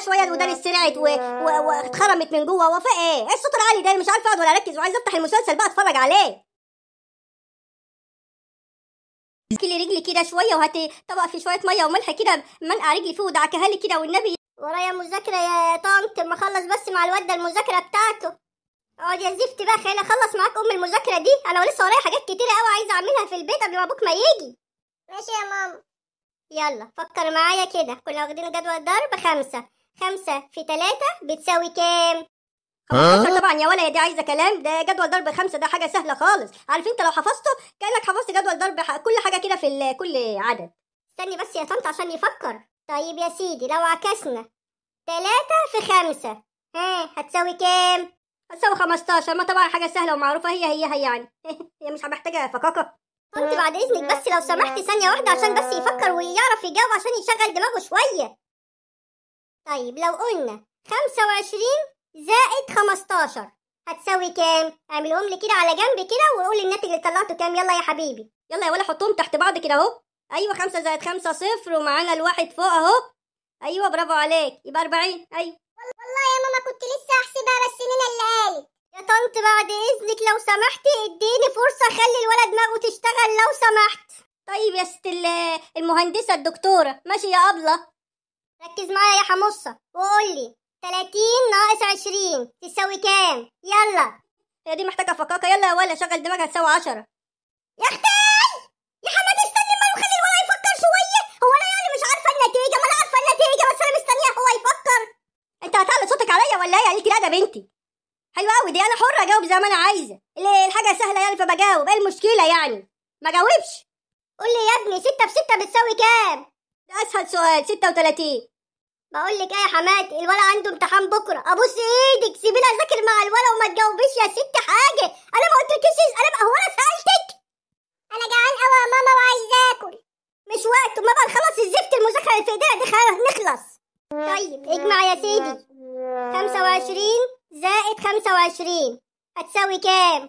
شويه الودان اتسرعت واتخرمت و... و... من جوه وفاء ايه ايه الصوت العالي ده مش عارف اقعد ولا اركز وعايز افتح المسلسل بقى اتفرج عليه كلي رجلي كده شويه وهاتي طبق فيه شويه ميه وملح كده منقع رجلي فيه ودعكها لي كده والنبي ورايا مذاكره يا طنط ما اخلص بس مع الواد ده المذاكره بتاعته اقعد يا زفت بقى خليني اخلص معاك ام المذاكره دي انا لسه ورايا حاجات كتيره قوي عايزه اعملها في البيت قبل ما ابوك ما يجي ماشي يا ماما يلا فكر معايا كده كنا واخدين جدول ضرب خمسة خمسة في تلاتة بتساوي كام؟ أه؟ طبعا يا ولا يا دي عايزه كلام ده جدول ضرب خمسه ده حاجه سهله خالص عارف انت لو حفظته كانك حفظت جدول ضرب كل حاجه كده في كل عدد استني بس يا طنط عشان يفكر طيب يا سيدي لو عكسنا تلاتة في خمسة ها هتساوي كام؟ هتساوي 15 ما طبعا حاجه سهله ومعروفه هي هي هي يعني هي مش محتاجه فكاكه طنط بعد اذنك بس لو سمحت ثانيه واحده عشان بس يفكر ويعرف يجاوب عشان يشغل دماغه شويه طيب لو قلنا خمسة وعشرين زائد خمستاشر هتساوي كام؟ اعملهم لي كده على جنب كده وقول الناتج اللي طلعته كام يلا يا حبيبي يلا يا ولا حطهم تحت بعض كده اهو ايوه خمسة زائد خمسة صفر ومعانا الواحد فوق اهو ايوه برافو عليك يبقى 40 ايوه والله يا ماما كنت لسه هحسبها بس مين اللي قال يا طنط بعد اذنك لو سمحتي اديني فرصه اخلي الولد دماغه تشتغل لو سمحت طيب يا ست المهندسه الدكتوره ماشي يا ابله ركز معايا يا حمصة وقول لي 30 ناقص 20 تساوي كام يلا هي دي محتاجة فكاكة يلا يا ولا شغل دماغها تساوي 10 يا اختي يا حماد استني ما وخلي الولا يفكر شوية هو انا يعني مش عارفة النتيجة ما انا عارفة النتيجة بس انا مستنية هو يفكر انت هتعلي صوتك عليا ولا ايه عليك لا ده بنتي حلوة قوي دي انا حرة اجاوب زي ما انا عايزة الحاجة سهلة يعني فبجاوب ايه المشكلة يعني ما جاوبش قول لي يا ابني 6 في 6 بتساوي كام ده اسهل سؤال 36 بقول لك ايه يا حماتي الولا عنده امتحان بكره ابص ايدك سيبينا اذاكر مع الولا وما تجاوبيش يا ست حاجه انا ما قلتلكيش انا بقى هو انا سالتك انا جعان قوي يا ماما وعايز اكل مش وقت ما بقى نخلص الزفت المذاكره اللي في ايدينا دي نخلص طيب اجمع يا سيدي 25 زائد 25 هتساوي كام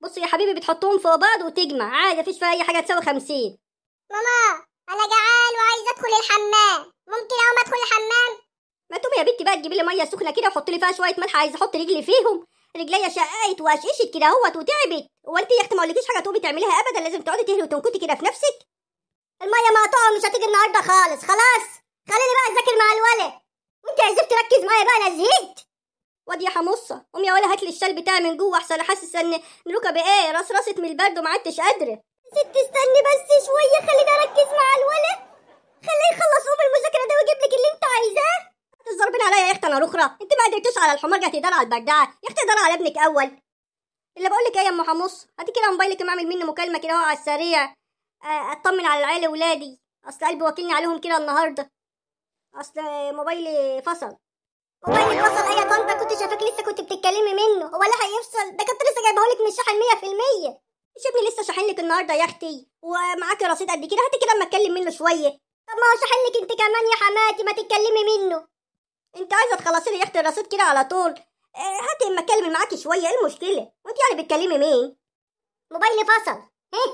بصي يا حبيبي بتحطهم فوق بعض وتجمع عادي مفيش فيها اي حاجه هتساوي 50 ماما انا جعان وعايز ادخل الحمام ممكن اقوم ادخل الحمام ما تقومي يا بنتي بقى تجيبي لي ميه سخنه كده وحط لي فيها شويه ملح عايز احط رجلي فيهم رجليا شققت وقشقشت كده اهوت وتعبت هو انت يا اختي ما قلتيش حاجه تقومي تعمليها ابدا لازم تقعدي تهلي وتنكتي كده في نفسك الميه مقطوعه ومش هتيجي النهارده خالص خلاص خليني بقى اذاكر مع الولد وانت يا زفت ركز معايا بقى انا زهقت واد يا حمصه قومي يا ولا هات لي الشال بتاعي من جوه احسن حاسس ان ركبي ايه رصرصت من البرد وما عدتش قادره ستي استني بس شوية خليني أركز مع الولد خليه يخلص أم المذاكرة ده ويجيب لك اللي أنت عايزاه تضربين عليا يا أختي أنا رخرة أنت ما قدرتيش على الحمار جت تقدر على البردعة يا أختي على ابنك أول اللي بقول لك إيه يا أم حمص هاتي كده موبايلك أعمل مني مكالمة كده على السريع آه، أطمن على العيال ولادي أصل قلبي واكلني عليهم كده النهاردة أصل موبايلي فصل موبايلي فصل أيه يا طنطا كنت شايفاك لسه كنت بتتكلمي منه هو اللي هيفصل ده كنت لسه جايبهولك من الشحن 100% يا ابني لسه شاحن لك النهارده يا اختي ومعاكي رصيد قد كده هاتي كده اما اتكلم منه شويه طب ما هو شاحن لك انت كمان يا حماتي ما تتكلمي منه انت عايزه تخلصي لي يا اختي الرصيد كده على طول آه، هاتي اما اتكلم معاكي شويه ايه المشكله وانت يعني بتكلمي مين موبايلي فصل ايه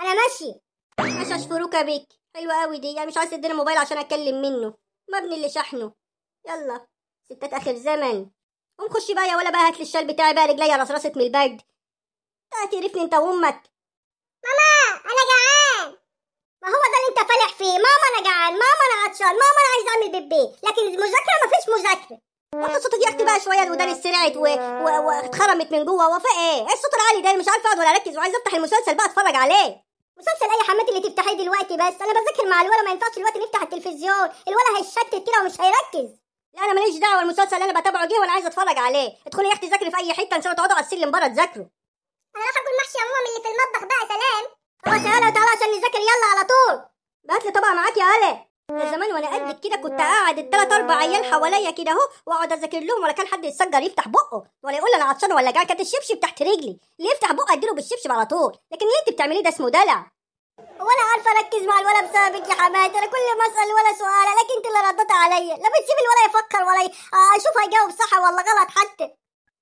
انا ماشيه ماشي اشفروكه بيك حلوه قوي دي يعني مش عايز تديني موبايل عشان اتكلم منه ما ابني اللي شحنه يلا ستات اخر زمن قوم خشي بقى يا ولا بقى هات لي الشال بتاعي بقى رجليا رصرصت من البرد تعرفني انت وامك ماما انا جعان ما هو ده اللي انت فالح فيه ماما انا جعان ماما انا عطشان ماما انا عايز اعمل بيبي لكن المذاكره ما فيش مذاكره وانت صوتك يا اختي بقى شويه الودان سرعت واتخرمت و... من جوه وفاء ايه ايه الصوت العالي ده مش عارفه اقعد ولا اركز وعايزه افتح المسلسل بقى اتفرج عليه مسلسل اي حماتي اللي تفتحيه دلوقتي بس انا بذاكر مع الولا ما ينفعش دلوقتي نفتح التلفزيون الولا هيشتت كده ومش هيركز لا انا ماليش دعوه المسلسل اللي انا بتابعه جه وانا عايزه اتفرج عليه ادخلي يا اختي ذاكري في اي حته ان شاء الله تقعدوا على السلم بره تذاكروا انا راح اكل محشي يا ماما اللي في المطبخ بقى سلام خلاص يا هلا تعالى عشان نذاكر يلا على طول بات لي طبعا معاك يا هلا يا زمان وانا قدك كده كنت قاعد التلات اربع عيال حواليا كده اهو واقعد اذاكر لهم ولا كان حد يتسجل يفتح بقه ولا يقول انا عطشان ولا جعان كانت الشبشب تحت رجلي اللي يفتح بقه اديله بالشبشب على طول لكن اللي انت بتعمليه ده اسمه دلع ولا عارفه اركز مع الولا بسببك يا حماتي انا كل ما اسال ولا سؤال لكن انت اللي ردت عليا لا بتسيب الولا يفكر ولا آه، اشوف هيجاوب صح ولا غلط حتى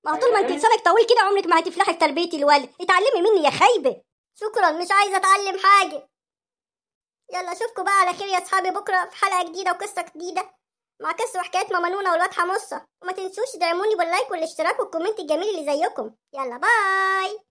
ما طول ما انت أيوة. لسانك طويل كده عمرك ما هتفلحي في تربيه الولد اتعلمي مني يا خايبه شكرا مش عايزه اتعلم حاجه يلا اشوفكم بقى على خير يا اصحابي بكره في حلقه جديده وقصه جديده مع قصه وحكايات ماما نونا والواد حمصه وما تنسوش تدعموني باللايك والاشتراك والكومنت الجميل اللي زيكم يلا باي